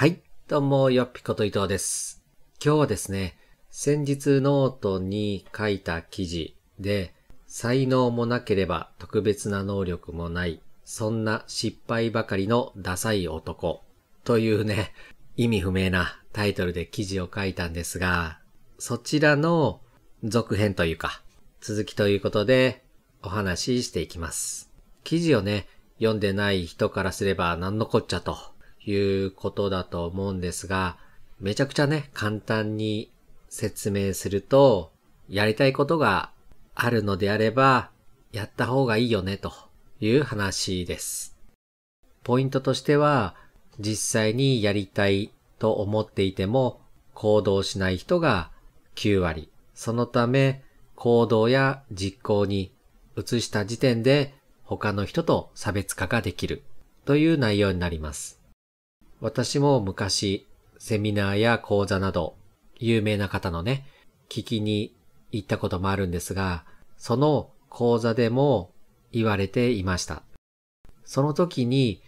はい、どうも、よっぴこと伊藤です。今日はですね、先日ノートに書いた記事で、才能もなければ特別な能力もない、そんな失敗ばかりのダサい男というね、意味不明なタイトルで記事を書いたんですが、そちらの続編というか、続きということでお話ししていきます。記事をね、読んでない人からすれば何のこっちゃということだと思うんですが、めちゃくちゃね、簡単に説明すると、やりたいことがあるのであれば、やった方がいいよね、という話です。ポイントとしては、実際にやりたいと思っていても、行動しない人が9割。そのため、行動や実行に移した時点で、他の人と差別化ができるという内容になります。私も昔、セミナーや講座など、有名な方のね、聞きに行ったこともあるんですが、その講座でも言われていました。その時に、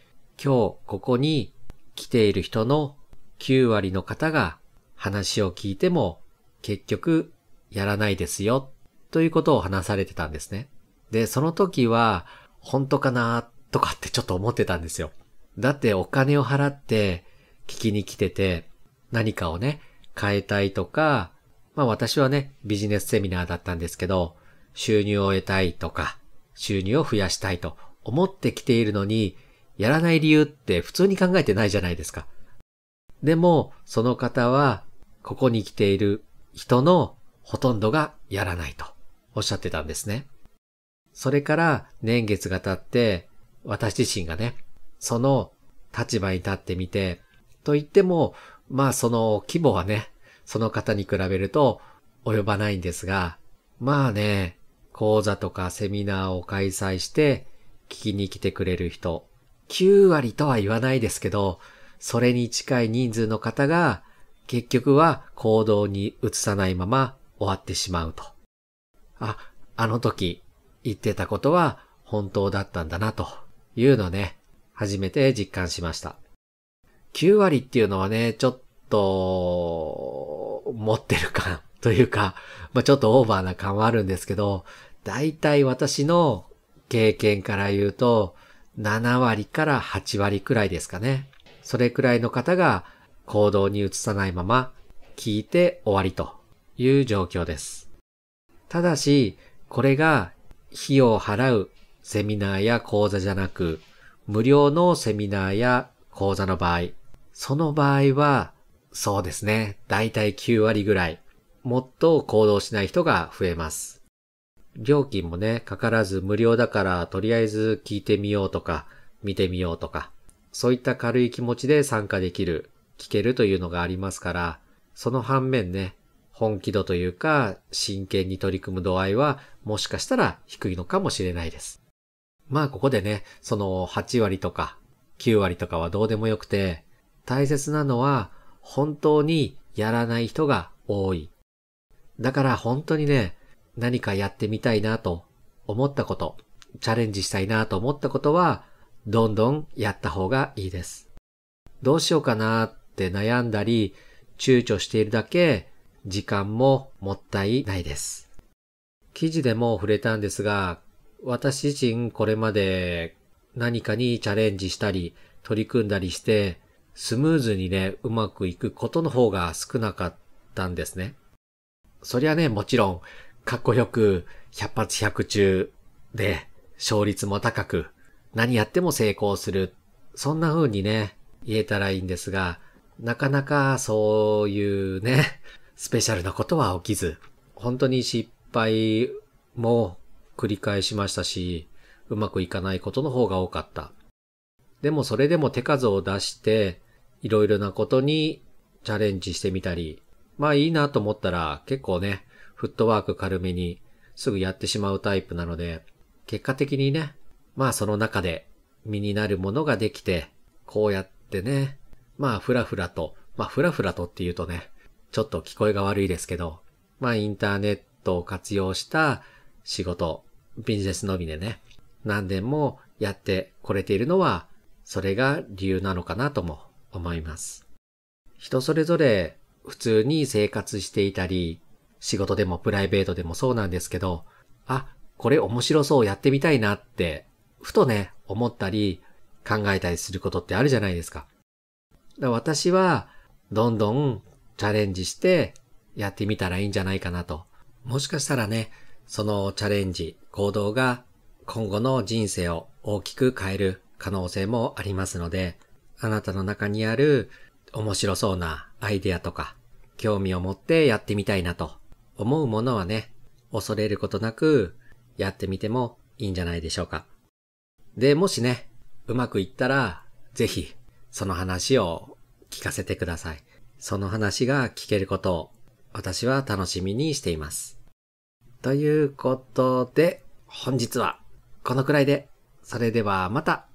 今日ここに来ている人の9割の方が話を聞いても結局やらないですよということを話されてたんですね。で、その時は本当かなとかってちょっと思ってたんですよ。だってお金を払って聞きに来てて、何かをね、変えたいとか、まあ私はね、ビジネスセミナーだったんですけど、収入を得たいとか、収入を増やしたいと思ってきているのに、やらない理由って普通に考えてないじゃないですか。でも、その方は、ここに来ている人のほとんどがやらないとおっしゃってたんですね。それから年月が経って、私自身がね、その立場に立ってみて、と言っても、まあその規模はね、その方に比べると及ばないんですが、まあね、講座とかセミナーを開催して聞きに来てくれる人、9割とは言わないですけど、それに近い人数の方が結局は行動に移さないまま終わってしまうと。あ、あの時言ってたことは本当だったんだなというのね、初めて実感しました。9割っていうのはね、ちょっと、持ってる感 というか、まあ、ちょっとオーバーな感はあるんですけど、大体私の経験から言うと、7割から8割くらいですかね。それくらいの方が行動に移さないまま聞いて終わりという状況です。ただし、これが費用を払うセミナーや講座じゃなく、無料のセミナーや講座の場合、その場合は、そうですね、だいたい9割ぐらい、もっと行動しない人が増えます。料金もね、かからず無料だからとりあえず聞いてみようとか、見てみようとか、そういった軽い気持ちで参加できる、聞けるというのがありますから、その反面ね、本気度というか、真剣に取り組む度合いは、もしかしたら低いのかもしれないです。まあここでね、その8割とか9割とかはどうでもよくて、大切なのは本当にやらない人が多い。だから本当にね、何かやってみたいなと思ったこと、チャレンジしたいなと思ったことは、どんどんやった方がいいです。どうしようかなって悩んだり、躊躇しているだけ、時間ももったいないです。記事でも触れたんですが、私自身これまで何かにチャレンジしたり、取り組んだりして、スムーズにね、うまくいくことの方が少なかったんですね。そりゃね、もちろん、かっこよく、100発100中で、勝率も高く、何やっても成功する。そんな風にね、言えたらいいんですが、なかなかそういうね、スペシャルなことは起きず、本当に失敗も繰り返しましたし、うまくいかないことの方が多かった。でもそれでも手数を出して、いろいろなことにチャレンジしてみたり、まあいいなと思ったら結構ね、フットワーク軽めにすぐやってしまうタイプなので、結果的にね、まあその中で身になるものができて、こうやってね、まあふらふらと、まあふらふらとって言うとね、ちょっと聞こえが悪いですけど、まあインターネットを活用した仕事、ビジネスのみでね、何年もやってこれているのは、それが理由なのかなとも思います。人それぞれ普通に生活していたり、仕事でもプライベートでもそうなんですけど、あ、これ面白そうやってみたいなって、ふとね、思ったり考えたりすることってあるじゃないですか。か私は、どんどんチャレンジしてやってみたらいいんじゃないかなと。もしかしたらね、そのチャレンジ、行動が今後の人生を大きく変える可能性もありますので、あなたの中にある面白そうなアイデアとか、興味を持ってやってみたいなと思うものはね、恐れることなくやってみてもいいんじゃないでしょうか。で、もしね、うまくいったら、ぜひ、その話を聞かせてください。その話が聞けることを、私は楽しみにしています。ということで、本日はこのくらいで、それではまた